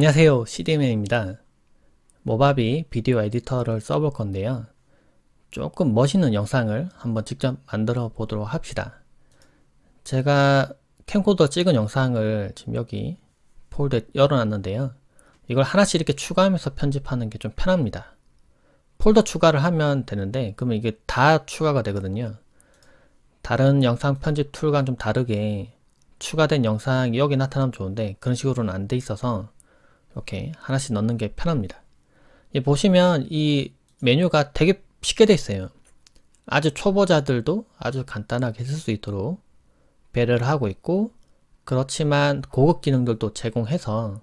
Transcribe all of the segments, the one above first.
안녕하세요 CD맨입니다 모바비 비디오 에디터를 써볼 건데요 조금 멋있는 영상을 한번 직접 만들어 보도록 합시다 제가 캠코더 찍은 영상을 지금 여기 폴더에 열어놨는데요 이걸 하나씩 이렇게 추가하면서 편집하는 게 좀 편합니다 폴더 추가를 하면 되는데 그러면 이게 다 추가가 되거든요 다른 영상 편집 툴과는 좀 다르게 추가된 영상이 여기 나타나면 좋은데 그런 식으로는 안 돼 있어서 이렇게 하나씩 넣는 게 편합니다. 보시면 이 메뉴가 되게 쉽게 돼 있어요. 아주 초보자들도 아주 간단하게 쓸 수 있도록 배려를 하고 있고 그렇지만 고급 기능들도 제공해서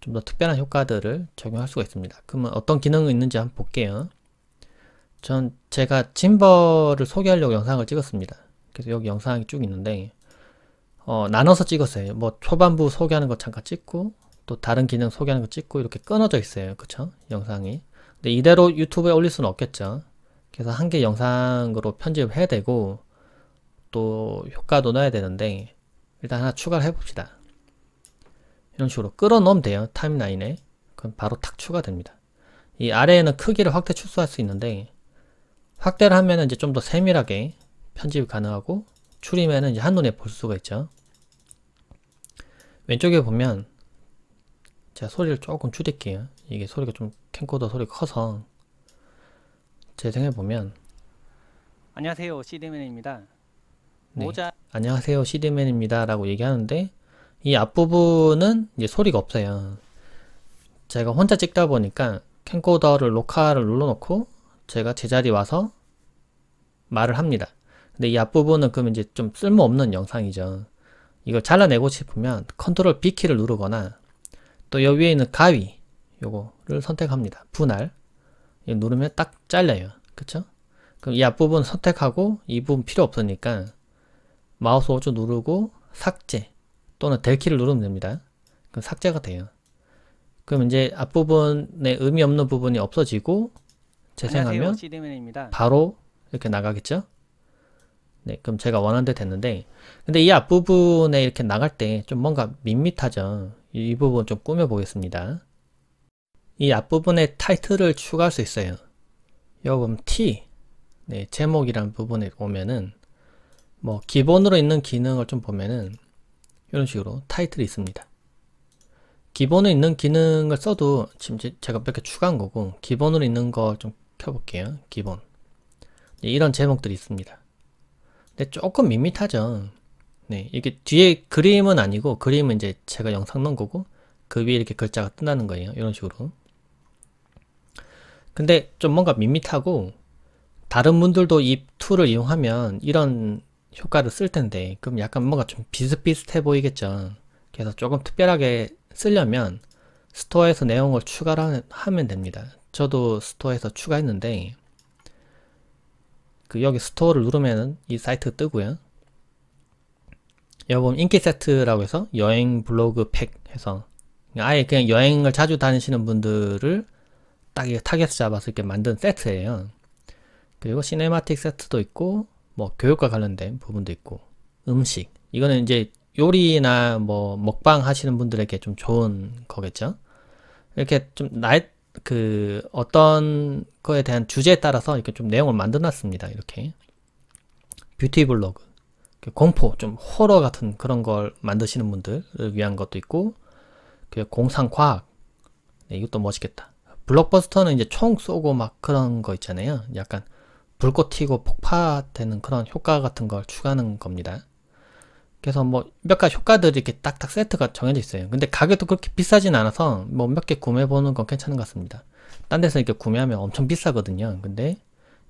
좀 더 특별한 효과들을 적용할 수가 있습니다. 그러면 어떤 기능이 있는지 한번 볼게요. 전 제가 짐벌을 소개하려고 영상을 찍었습니다. 그래서 여기 영상이 쭉 있는데 어, 나눠서 찍었어요. 뭐 초반부 소개하는 거 잠깐 찍고 또 다른 기능 소개하는 거 찍고 이렇게 끊어져 있어요. 그쵸? 영상이. 근데 이대로 유튜브에 올릴 수는 없겠죠. 그래서 한 개 영상으로 편집해야 되고 또 효과도 넣어야 되는데 일단 하나 추가를 해봅시다. 이런 식으로 끌어넣으면 돼요. 타임라인에. 그럼 바로 탁 추가됩니다. 이 아래에는 크기를 확대 축소할 수 있는데 확대를 하면 이제 좀 더 세밀하게 편집이 가능하고 추리면은 이제 한눈에 볼 수가 있죠. 왼쪽에 보면 제가 소리를 조금 줄일게요. 이게 소리가 좀 캠코더 소리가 커서 재생해보면 안녕하세요 시드맨입니다. 네. 모자 안녕하세요 시드맨입니다 라고 얘기하는데 이 앞부분은 이제 소리가 없어요. 제가 혼자 찍다 보니까 캠코더를 녹화를 눌러놓고 제가 제자리 와서 말을 합니다. 근데 이 앞부분은 그럼 이제 좀 쓸모없는 영상이죠. 이걸 잘라내고 싶으면 컨트롤 B 키를 누르거나 또 여기 위에 있는 가위 요거를 선택합니다. 분할 누르면 딱 잘려요. 그쵸? 그럼 이 앞부분 선택하고 이 부분 필요 없으니까 마우스 오른쪽 누르고 삭제 또는 델키를 누르면 됩니다. 그럼 삭제가 돼요. 그럼 이제 앞부분에 의미 없는 부분이 없어지고 재생하면 바로 이렇게 나가겠죠? 네, 그럼 제가 원하는 데 됐는데 근데 이 앞부분에 이렇게 나갈 때 좀 뭔가 밋밋하죠? 이 부분 좀 꾸며보겠습니다. 이 앞부분에 타이틀을 추가할 수 있어요. 여금 T, 네, 제목이란 부분에 보면은 뭐 기본으로 있는 기능을 좀 보면은 이런 식으로 타이틀이 있습니다. 기본에 있는 기능을 써도 지금 제가 몇 개 추가한 거고 기본으로 있는 거 좀 켜볼게요. 기본 네, 이런 제목들이 있습니다. 근데 조금 밋밋하죠. 네, 이게 뒤에 그림은 아니고 그림은 이제 제가 영상 넣은 거고 그 위에 이렇게 글자가 뜬다는 거예요. 이런 식으로. 근데 좀 뭔가 밋밋하고 다른 분들도 이 툴을 이용하면 이런 효과를 쓸 텐데 그럼 약간 뭔가 좀 비슷비슷해 보이겠죠. 그래서 조금 특별하게 쓰려면 스토어에서 내용을 추가를 하면 됩니다. 저도 스토어에서 추가했는데 그 여기 스토어를 누르면이 사이트 뜨고요. 여러분 인기 세트라고 해서 여행 블로그 팩 해서 아예 그냥 여행을 자주 다니시는 분들을 딱 타겟 을 잡아서 이렇게 만든 세트예요. 그리고 시네마틱 세트도 있고 뭐 교육과 관련된 부분도 있고 음식 이거는 이제 요리나 뭐 먹방 하시는 분들에게 좀 좋은 거겠죠. 이렇게 좀 나의 그 어떤 거에 대한 주제에 따라서 이렇게 좀 내용을 만들어놨습니다. 이렇게 뷰티 블로그 공포, 좀 호러 같은 그런 걸 만드시는 분들을 위한 것도 있고 그 공상과학, 네, 이것도 멋있겠다. 블록버스터는 이제 총 쏘고 막 그런 거 있잖아요. 약간 불꽃 튀고 폭파되는 그런 효과 같은 걸 추가하는 겁니다. 그래서 뭐 몇 가지 효과들이 이렇게 딱딱 세트가 정해져 있어요. 근데 가격도 그렇게 비싸진 않아서 뭐 몇 개 구매해보는 건 괜찮은 것 같습니다. 딴 데서 이렇게 구매하면 엄청 비싸거든요. 근데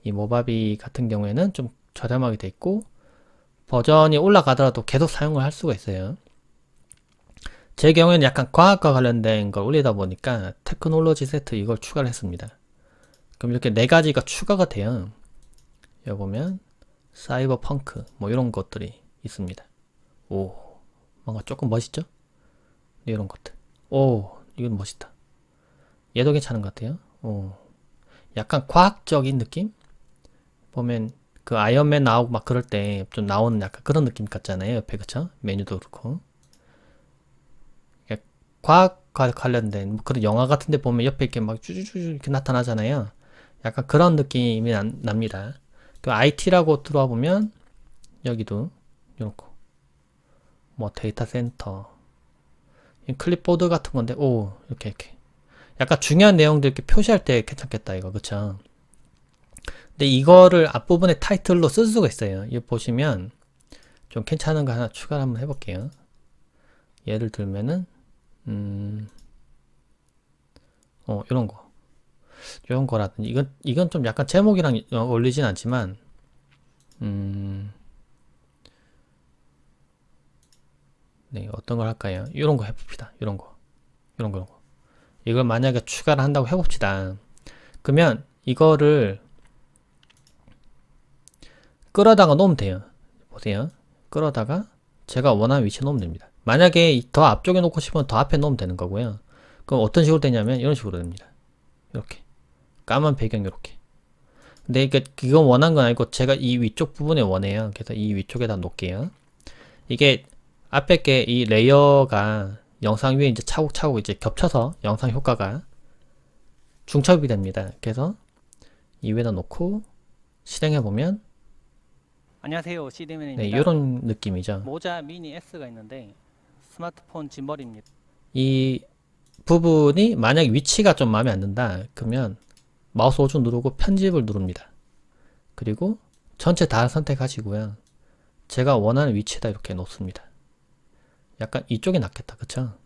이 모바비 같은 경우에는 좀 저렴하게 돼 있고 버전이 올라가더라도 계속 사용을 할 수가 있어요. 제 경우에는 약간 과학과 관련된 걸 올리다 보니까 테크놀로지 세트 이걸 추가를 했습니다. 그럼 이렇게 네 가지가 추가가 돼요. 여기 보면 사이버 펑크 뭐 이런 것들이 있습니다. 오 뭔가 조금 멋있죠? 이런 것들. 오 이건 멋있다. 얘도 괜찮은 것 같아요. 오 약간 과학적인 느낌? 보면 그 아이언맨 나오고 막 그럴 때 좀 나오는 약간 그런 느낌 같잖아요. 옆에 그쵸? 메뉴도 그렇고. 과학과 관련된 뭐 그런 영화 같은 데 보면 옆에 이렇게 막 쭈쭈쭈 이렇게 나타나잖아요. 약간 그런 느낌이 난, 납니다. 그 IT라고 들어와 보면 여기도 이렇고 뭐 데이터 센터 클립보드 같은 건데 오 이렇게 이렇게 약간 중요한 내용들 이렇게 표시할 때 괜찮겠다 이거 그쵸? 근데 이거를 앞부분에 타이틀로 쓸 수가 있어요. 이거 보시면 좀 괜찮은 거 하나 추가를 한번 해볼게요. 예를 들면은 음, 어, 요런 거. 이런 거라든지 이건 이건 좀 약간 제목이랑 어울리진 않지만 음. 네, 어떤 걸 할까요? 이런거 해 봅시다. 이런 거. 이런 거. 이걸 만약에 추가를 한다고 해 봅시다. 그러면 이거를 끌어다가 놓으면 돼요. 보세요. 끌어다가 제가 원하는 위치에 놓으면 됩니다. 만약에 더 앞쪽에 놓고 싶으면 더 앞에 놓으면 되는 거고요. 그럼 어떤 식으로 되냐면 이런 식으로 됩니다. 이렇게 까만 배경 이렇게 근데 이게 이건 원한 건 아니고 제가 이 위쪽 부분에 원해요. 그래서 이 위쪽에다 놓을게요. 이게 앞에 게 이 레이어가 영상 위에 이제 차곡차곡 이제 겹쳐서 영상 효과가 중첩이 됩니다. 그래서 이 위에다 놓고 실행해 보면 안녕하세요. 시디맨입니다. 네, 이런 느낌이죠. 모자 미니 S가 있는데 스마트폰 짐벌입니다. 이 부분이 만약 위치가 좀 마음에 안 든다 그러면 마우스 오른 누르고 편집을 누릅니다. 그리고 전체 다 선택하시고요. 제가 원하는 위치에다 이렇게 놓습니다. 약간 이쪽이 낫겠다. 그쵸?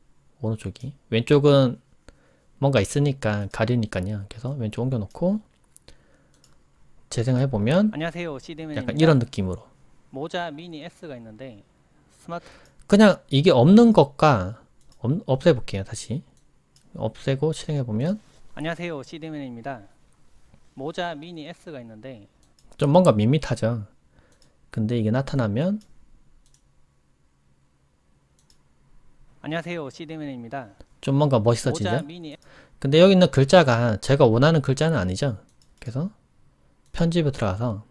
오른쪽이. 왼쪽은 뭔가 있으니까 가리니까요. 그래서 왼쪽 옮겨놓고 재생해 을 보면 안녕하세요. 시대맨 약간 이런 느낌으로 모자 미니 S가 있는데 스마트 그냥 이게 없는 것과 없, 없애 볼게요. 다시 없애고 실행해 보면 안녕하세요. 시대맨입니다. 모자 미니 S가 있는데 좀 뭔가 밋밋하죠. 근데 이게 나타나면 안녕하세요 시대맨입니다 좀 뭔가 멋있어지죠 근데 여기 있는 글자가 제가 원하는 글자는 아니죠 그래서 편집에 들어가서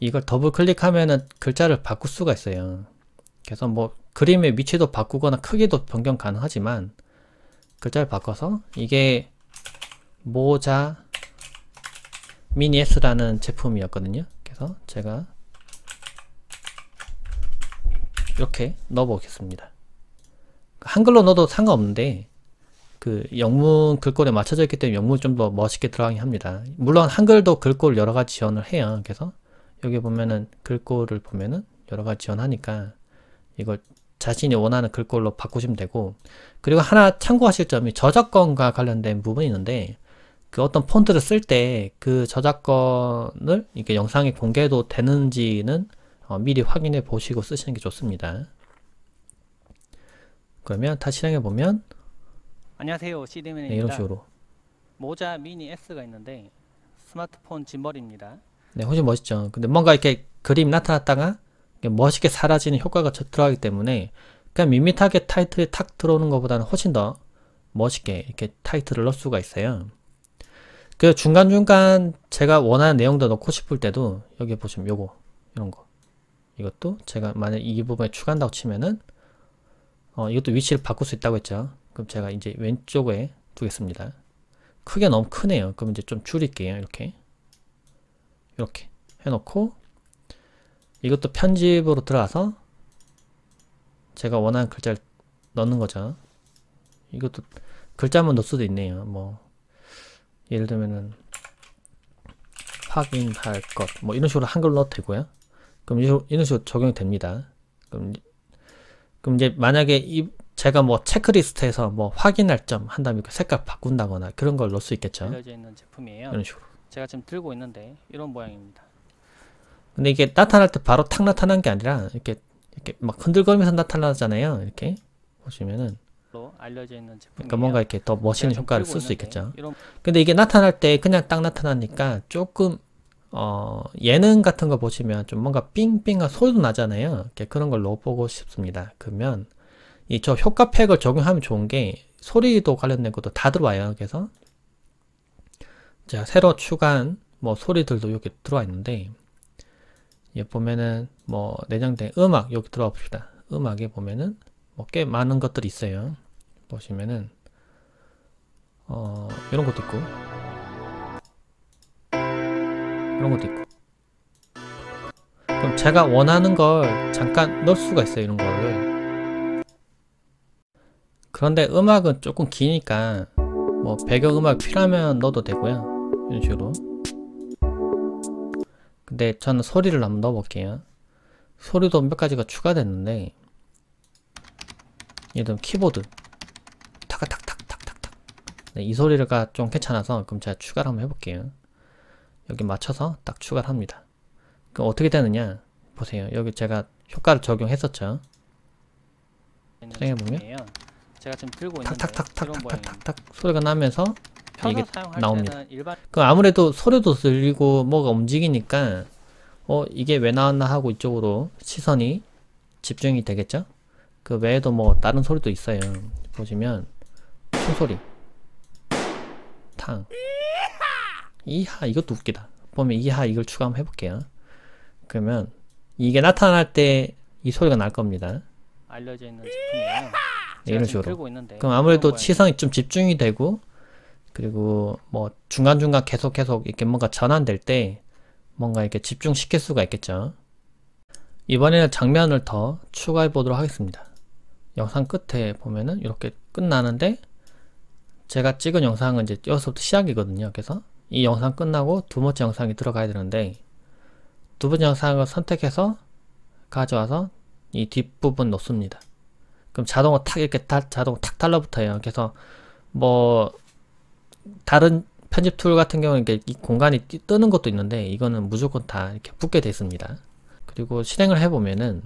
이걸 더블 클릭하면은 글자를 바꿀 수가 있어요. 그래서 뭐 그림의 위치도 바꾸거나 크기도 변경 가능하지만 글자를 바꿔서 이게 모자 미니 S라는 제품이었거든요. 그래서 제가 이렇게 넣어 보겠습니다. 한글로 넣어도 상관없는데 그 영문 글꼴에 맞춰져 있기 때문에 영문이 좀 더 멋있게 들어가긴 합니다. 물론 한글도 글꼴 여러 가지 지원을 해요. 그래서 여기 보면은 글꼴을 보면은 여러 가지 지원하니까 이걸 자신이 원하는 글꼴로 바꾸시면 되고 그리고 하나 참고하실 점이 저작권과 관련된 부분이 있는데 그 어떤 폰트를 쓸 때 그 저작권을 이렇게 영상에 공개도 해 되는지는 어, 미리 확인해 보시고 쓰시는 게 좋습니다. 그러면 다시 실행해 보면 안녕하세요. 시드맨입니다. 네, 이런 식으로. 모자 미니 S가 있는데 스마트폰 짐벌입니다. 네, 훨씬 멋있죠. 근데 뭔가 이렇게 그림 나타났다가 멋있게 사라지는 효과가 들어가기 때문에 그냥 밋밋하게 타이틀이 탁 들어오는 것보다는 훨씬 더 멋있게 이렇게 타이틀을 넣을 수가 있어요. 그 중간중간 제가 원하는 내용도 넣고 싶을 때도 여기 보시면 요거 이런 거 이것도 제가 만약 이 부분에 추가한다고 치면은 어, 이것도 위치를 바꿀 수 있다고 했죠. 그럼 제가 이제 왼쪽에 두겠습니다. 크게 너무 크네요. 그럼 이제 좀 줄일게요. 이렇게. 이렇게 해놓고 이것도 편집으로 들어가서 제가 원하는 글자를 넣는 거죠. 이것도 글자만 넣을 수도 있네요. 뭐 예를 들면은 확인할 것 뭐 이런 식으로 한글 넣어도 되고요. 그럼 이런 식으로 적용이 됩니다. 그럼, 그럼 이제 만약에 이 제가 뭐 체크리스트에서 뭐 확인할 점 한다면 그 색깔 바꾼다거나 그런 걸 넣을 수 있겠죠. 알려져 있는 제품이에요. 이런 식으로. 제가 지금 들고 있는데 이런 모양입니다. 근데 이게 나타날 때 바로 탁 나타난 게 아니라 이렇게 이렇게 막 흔들거리면서 나타나잖아요. 이렇게 보시면은 알려져 있는 제품. 그러니까 뭔가 이렇게 더 멋있는 효과를 쓸 수 있겠죠. 이런... 근데 이게 나타날 때 그냥 딱 나타나니까 조금 어, 예능 같은 거 보시면 좀 뭔가 삥삥한 소리도 나잖아요. 이렇게 그런 걸 넣어보고 싶습니다. 그러면 이저 효과팩을 적용하면 좋은 게 소리도 관련된 것도 다 들어와요. 그래서 자 새로 추가한 뭐 소리들도 여기 들어와 있는데 예 보면은 뭐 내장된 음악 여기 들어와 봅시다. 음악에 보면은 뭐 꽤 많은 것들이 있어요. 보시면은 어 이런 것도 있고 이런 것도 있고 그럼 제가 원하는 걸 잠깐 넣을 수가 있어요. 이런 거를 그런데 음악은 조금 기니까 뭐 배경음악 필요하면 넣어도 되고요 이런 식으로 근데 저는 소리를 한번 넣어볼게요 소리도 몇 가지가 추가됐는데 예를 들면 키보드 탁탁탁탁탁탁 네, 이 소리가 좀 괜찮아서 그럼 제가 추가를 한번 해볼게요 여기 맞춰서 딱 추가를 합니다 그럼 어떻게 되느냐 보세요 여기 제가 효과를 적용했었죠 실행해보면 네, 제가 지금 들고 있는 탁탁탁탁탁탁탁 소리가 나면서 이게 나옵니다. 일반... 그 아무래도 소리도 들리고 뭐가 움직이니까 어 이게 왜 나왔나 하고 이쪽으로 시선이 집중이 되겠죠? 그 외에도 뭐 다른 소리도 있어요. 보시면 총소리 탕 이하 이것도 웃기다. 보면 이하 이걸 추가 한번 해볼게요. 그러면 이게 나타날 때 이 소리가 날 겁니다. 알려져 있는 제품이에요. 이런 식으로. 그럼 아무래도 시선이 좀 집중이 되고 그리고 뭐 중간중간 계속 계속 이렇게 뭔가 전환될 때 뭔가 이렇게 집중시킬 수가 있겠죠. 이번에는 장면을 더 추가해 보도록 하겠습니다. 영상 끝에 보면은 이렇게 끝나는데 제가 찍은 영상은 이제 여기서부터 시작이거든요. 그래서 이 영상 끝나고 두 번째 영상이 들어가야 되는데 두 번째 영상을 선택해서 가져와서 이 뒷부분 놓습니다. 그럼 자동으로 탁 이렇게 다, 자동으로 탁 달라붙어요. 그래서 뭐 다른 편집 툴 같은 경우는 이렇게 이 공간이 뜨는 것도 있는데 이거는 무조건 다 이렇게 붙게 됐습니다 그리고 실행을 해보면은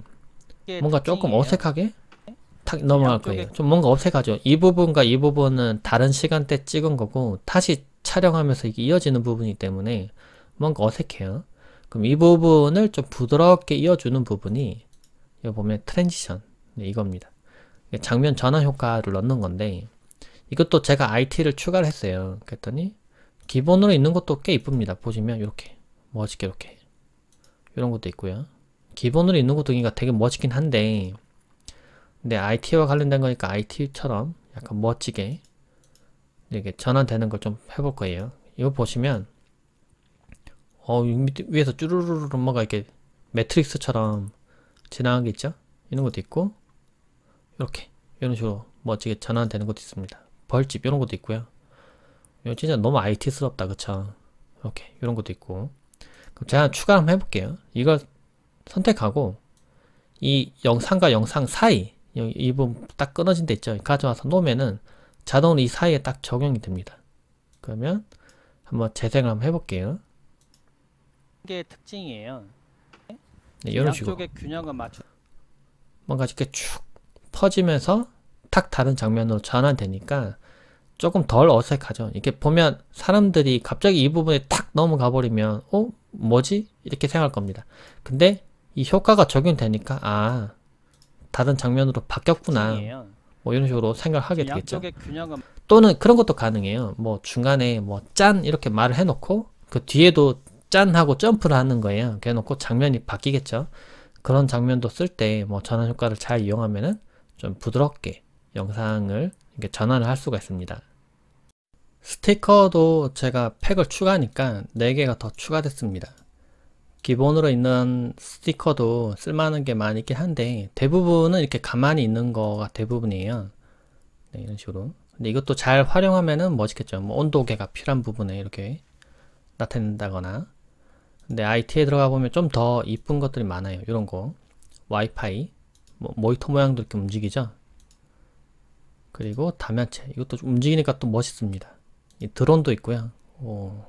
뭔가 조금 어색하게 네. 탁 넘어갈 거예요. 좀 뭔가 어색하죠. 이 부분과 이 부분은 다른 시간대 찍은 거고 다시 촬영하면서 이게 이어지는 부분이기 때문에 뭔가 어색해요. 그럼 이 부분을 좀 부드럽게 이어주는 부분이 여기 보면 트랜지션 네, 이겁니다. 장면 전환 효과를 넣는 건데 이것도 제가 IT를 추가를 했어요. 그랬더니 기본으로 있는 것도 꽤 이쁩니다. 보시면 이렇게 멋있게 이렇게 이런 것도 있고요. 기본으로 있는 것도 그러니까 되게 멋있긴 한데 근데 IT와 관련된 거니까 IT처럼 약간 멋지게 이렇게 전환되는 걸 좀 해볼 거예요. 이거 보시면 어 위에서 쭈루루루르 뭐가 이렇게 매트릭스처럼 지나간 게 있죠? 이런 것도 있고 이렇게 이런 식으로 멋지게 뭐 전환되는 것도 있습니다. 벌집 이런 것도 있고요. 이거 진짜 너무 IT스럽다 그쵸? 이렇게 이런 것도 있고 그럼 제가 추가 한번 해볼게요. 이걸 선택하고 이 영상과 영상 사이 이 부분 딱 끊어진 데 있죠? 가져와서 놓으면은 자동으로 이 사이에 딱 적용이 됩니다. 그러면 한번 재생을 한번 해볼게요. 이게 특징이에요. 네, 이런 식으로. 쪽에 균형을 맞추. 뭔가 이렇게 축 퍼지면서 탁 다른 장면으로 전환되니까 조금 덜 어색하죠. 이렇게 보면 사람들이 갑자기 이 부분에 탁 넘어가 버리면 어? 뭐지? 이렇게 생각할 겁니다. 근데 이 효과가 적용되니까 아 다른 장면으로 바뀌었구나 뭐 이런 식으로 생각하게 그 되겠죠. 또는 그런 것도 가능해요. 뭐 중간에 뭐 짠 이렇게 말을 해놓고 그 뒤에도 짠 하고 점프를 하는 거예요. 그놓고 장면이 바뀌겠죠. 그런 장면도 쓸 때 뭐 전환 효과를 잘 이용하면은 좀 부드럽게 영상을 이렇게 전환을 할 수가 있습니다. 스티커도 제가 팩을 추가하니까 4개가 더 추가됐습니다. 기본으로 있는 스티커도 쓸만한 게 많이 있긴 한데 대부분은 이렇게 가만히 있는 거가 대부분이에요. 네, 이런 식으로. 근데 이것도 잘 활용하면은 멋있겠죠. 뭐 온도계가 필요한 부분에 이렇게 나타낸다거나 근데 IT에 들어가 보면 좀 더 이쁜 것들이 많아요. 이런 거. 와이파이. 뭐 모니터 모양도 이렇게 움직이죠. 그리고 담야체 이것도 움직이니까 또 멋있습니다. 드론도 있고요. 오.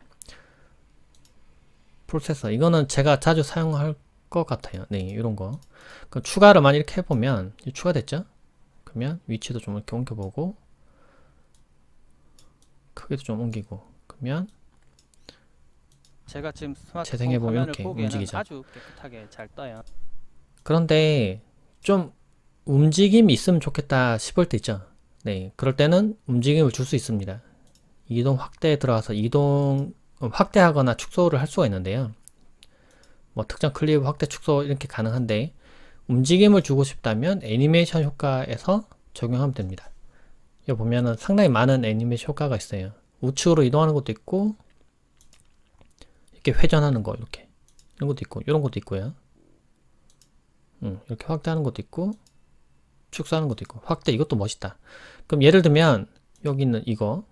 프로세서 이거는 제가 자주 사용할 것 같아요. 네, 이런 거. 그럼 추가를 많이 이렇게 해보면 추가됐죠? 그러면 위치도 좀 이렇게 옮겨보고 크기도 좀 옮기고 그러면 제가 지금 재생해 보면 이렇게 움직이죠. 아주 깨끗하게 잘 떠요. 그런데 좀 움직임이 있으면 좋겠다 싶을 때 있죠. 네, 그럴 때는 움직임을 줄 수 있습니다. 이동 확대에 들어가서 이동 어, 확대하거나 축소를 할 수가 있는데요. 뭐 특정 클립 확대 축소 이렇게 가능한데 움직임을 주고 싶다면 애니메이션 효과에서 적용하면 됩니다. 여기 보면은 상당히 많은 애니메이션 효과가 있어요. 우측으로 이동하는 것도 있고 이렇게 회전하는 거 이렇게 이런 것도 있고 이런 것도 있고요. 음, 이렇게 확대하는 것도 있고 축소하는 것도 있고 확대 이것도 멋있다 그럼 예를 들면 여기 있는 이거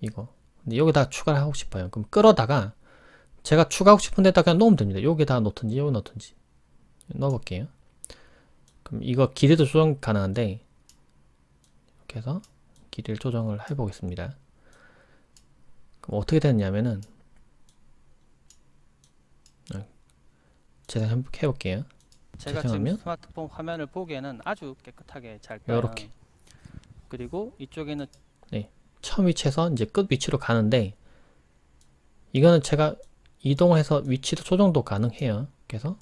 이거 근데 여기다 추가를 하고 싶어요 그럼 끌어다가 제가 추가하고 싶은 데다 그냥 놓으면 됩니다 여기다 놓든지 여기 놓든지 넣어볼게요 그럼 이거 길이도 조정 가능한데 이렇게 해서 길이를 조정을 해보겠습니다 그럼 어떻게 되느냐면은 아, 제가 해볼게요 제가 지금 재생하면 스마트폰 화면을 보기에는 아주 깨끗하게 잘 떠요. 요렇게. 그리고 이쪽에는 네. 처음 위치에서 이제 끝 위치로 가는데 이거는 제가 이동해서 위치도 조정도 가능해요. 그래서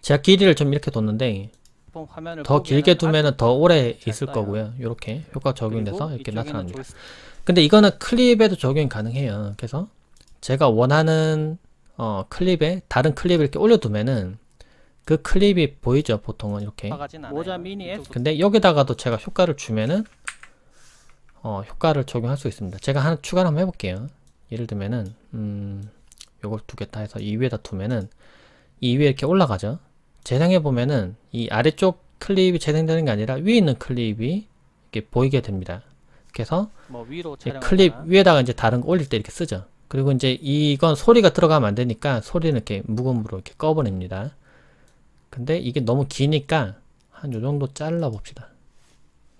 제가 길이를 좀 이렇게 뒀는데 화면을 더 길게 두면은 더 오래 있을 거고요. 이렇게 효과 적용돼서 이렇게 나타납니다. 근데 이거는 클립에도 적용 가능해요. 그래서 제가 원하는 어, 클립에 다른 클립을 이렇게 올려두면은 그 클립이 보이죠 보통은 이렇게 모자 미니 근데 여기다가도 제가 효과를 주면은 어, 효과를 적용할 수 있습니다 제가 하나 추가를 한번 해볼게요 예를 들면은 음 요걸 두 개다 해서 이 위에다 두면은 이 위에 이렇게 올라가죠 재생해 보면은 이 아래쪽 클립이 재생되는 게 아니라 위에 있는 클립이 이렇게 보이게 됩니다 그래서 뭐 위로 클립 위에다가 이제 다른 거 올릴 때 이렇게 쓰죠 그리고 이제 이건 소리가 들어가면 안 되니까 소리는 이렇게 무음으로 이렇게 꺼버립니다 근데 이게 너무 기니까 한 요정도 잘라 봅시다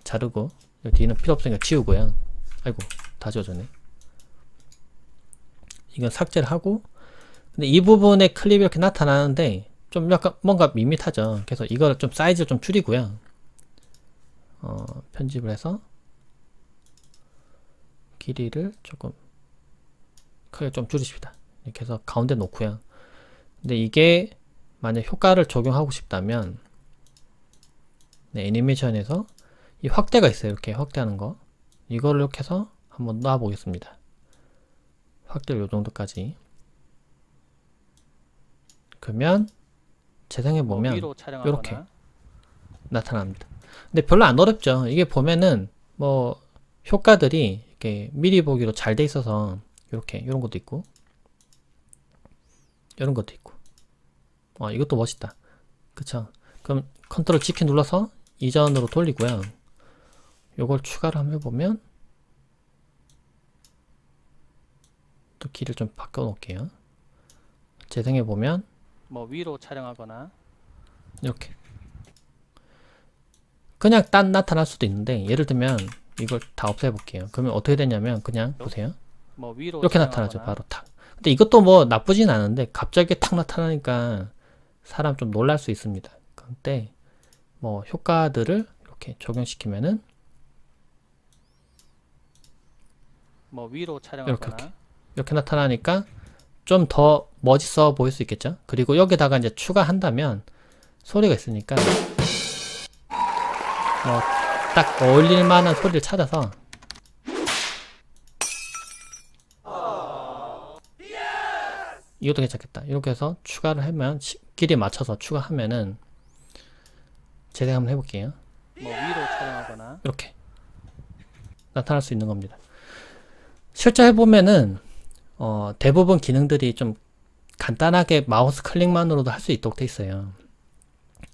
자르고 뒤는 필요 없으니까 지우고요 아이고 다 지워졌네 이건 삭제를 하고 근데 이 부분에 클립이 이렇게 나타나는데 좀 약간 뭔가 밋밋하죠 그래서 이걸 좀 사이즈를 좀 줄이고요 어, 편집을 해서 길이를 조금 크게 좀 줄이십니다 이렇게 해서 가운데 놓고요 근데 이게 만약 효과를 적용하고 싶다면 네, 애니메이션에서 이 확대가 있어요. 이렇게 확대하는 거. 이거를 이렇게 해서 한번 놔보겠습니다. 확대를 요 정도까지. 그러면 재생해 보면 이렇게 나타납니다. 근데 별로 안 어렵죠. 이게 보면은 뭐 효과들이 이렇게 미리 보기로 잘 돼 있어서 이렇게 이런 것도 있고 이런 것도 있고 어, 이것도 멋있다. 그쵸? 그럼 컨트롤 지키 눌러서 이전으로 돌리고요. 요걸 추가를 한번 해보면 또 길을 좀 바꿔 놓을게요. 재생해 보면 뭐 위로 촬영하거나 이렇게 그냥 딴 나타날 수도 있는데 예를 들면 이걸 다 없애 볼게요. 그러면 어떻게 되냐면 그냥 요, 보세요. 뭐 위로 이렇게 나타나죠. 바로 탁. 근데 이것도 뭐 나쁘진 않은데 갑자기 탁 나타나니까 사람 좀 놀랄 수 있습니다. 그때 뭐 효과들을 이렇게 적용시키면은 뭐 위로 촬영하거나 이렇게, 이렇게, 이렇게 나타나니까 좀 더 멋있어 보일 수 있겠죠. 그리고 여기다가 이제 추가한다면 소리가 있으니까 어, 딱 어울릴 만한 소리를 찾아서 이것도 괜찮겠다. 이렇게 해서 추가를 하면 길이 맞춰서 추가하면은 재생 한번 해볼게요. 뭐 위로 촬영하거나 이렇게 나타날 수 있는 겁니다. 실제 해보면은 어, 대부분 기능들이 좀 간단하게 마우스 클릭만으로도 할 수 있도록 돼 있어요.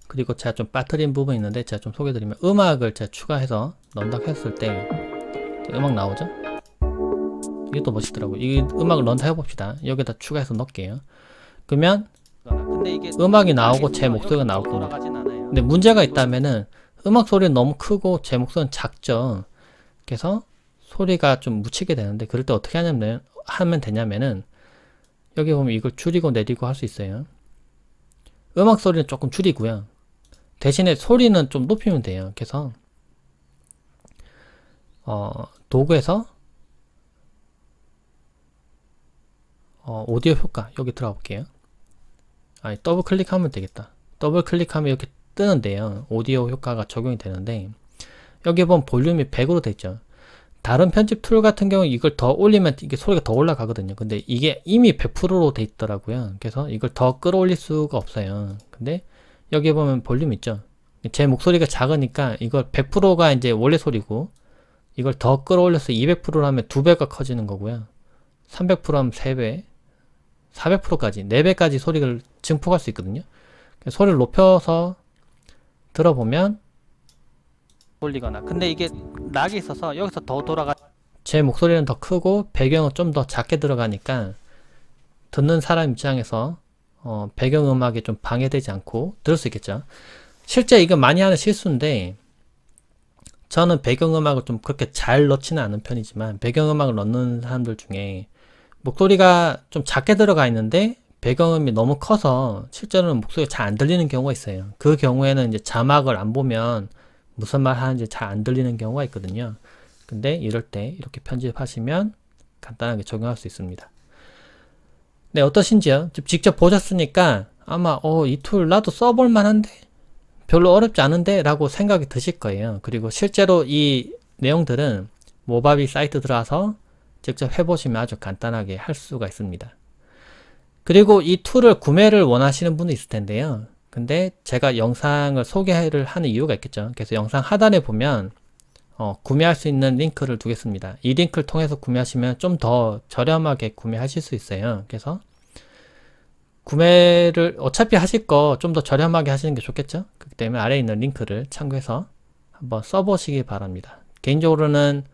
그리고 제가 좀 빠뜨린 부분이 있는데 제가 좀 소개드리면 음악을 제가 추가해서 넌는 했을 때 음악 나오죠? 이것도 멋있더라고요 이 음악을 런타 해봅시다 여기다 추가해서 넣을게요 그러면 음악이 나오고 제 목소리가 나올 겁니다 근데 문제가 있다면은 음악 소리는 너무 크고 제 목소리는 작죠 그래서 소리가 좀 묻히게 되는데 그럴 때 어떻게 하냐면 하면 되냐면은 여기 보면 이걸 줄이고 내리고 할 수 있어요 음악 소리는 조금 줄이고요 대신에 소리는 좀 높이면 돼요 그래서 어, 도구에서 어, 오디오 효과 여기 들어가 볼게요 아니 더블 클릭하면 되겠다 더블 클릭하면 이렇게 뜨는데요 오디오 효과가 적용이 되는데 여기 보면 볼륨이 100으로 됐죠 다른 편집 툴 같은 경우 이걸 더 올리면 이게 소리가 더 올라가거든요 근데 이게 이미 100%로 돼 있더라고요 그래서 이걸 더 끌어올릴 수가 없어요 근데 여기 보면 볼륨 있죠 제 목소리가 작으니까 이걸 100%가 이제 원래 소리고 이걸 더 끌어올려서 200%로 하면 2배가 커지는 거고요 300% 하면 3배 400%까지 4배까지 소리를 증폭할 수 있거든요 소리를 높여서 들어보면 돌리거나 근데 이게 낙이 있어서 여기서 더 돌아가 제 목소리는 더 크고 배경은 좀 더 작게 들어가니까 듣는 사람 입장에서 어, 배경음악에 좀 방해되지 않고 들을 수 있겠죠 실제 이거 많이 하는 실수인데 저는 배경음악을 좀 그렇게 잘 넣지는 않은 편이지만 배경음악을 넣는 사람들 중에 목소리가 좀 작게 들어가 있는데 배경음이 너무 커서 실제로는 목소리가 잘 안 들리는 경우가 있어요. 그 경우에는 이제 자막을 안 보면 무슨 말 하는지 잘 안 들리는 경우가 있거든요. 근데 이럴 때 이렇게 편집하시면 간단하게 적용할 수 있습니다. 네, 어떠신지요? 직접 보셨으니까 아마 어, 이 툴 나도 써볼 만한데? 별로 어렵지 않은데? 라고 생각이 드실 거예요. 그리고 실제로 이 내용들은 모바비 사이트 들어와서 직접 해보시면 아주 간단하게 할 수가 있습니다. 그리고 이 툴을 구매를 원하시는 분도 있을 텐데요. 근데 제가 영상을 소개를 하는 이유가 있겠죠. 그래서 영상 하단에 보면 어, 구매할 수 있는 링크를 두겠습니다. 이 링크를 통해서 구매하시면 좀 더 저렴하게 구매하실 수 있어요. 그래서 구매를 어차피 하실 거 좀 더 저렴하게 하시는 게 좋겠죠? 그렇기 때문에 아래에 있는 링크를 참고해서 한번 써보시기 바랍니다. 개인적으로는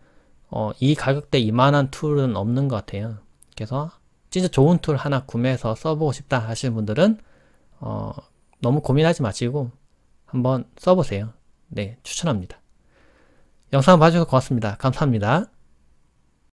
어, 이 가격대 이만한 툴은 없는 것 같아요. 그래서 진짜 좋은 툴 하나 구매해서 써보고 싶다 하시는 분들은 어, 너무 고민하지 마시고 한번 써보세요. 네, 추천합니다. 영상 봐주셔서 고맙습니다. 감사합니다.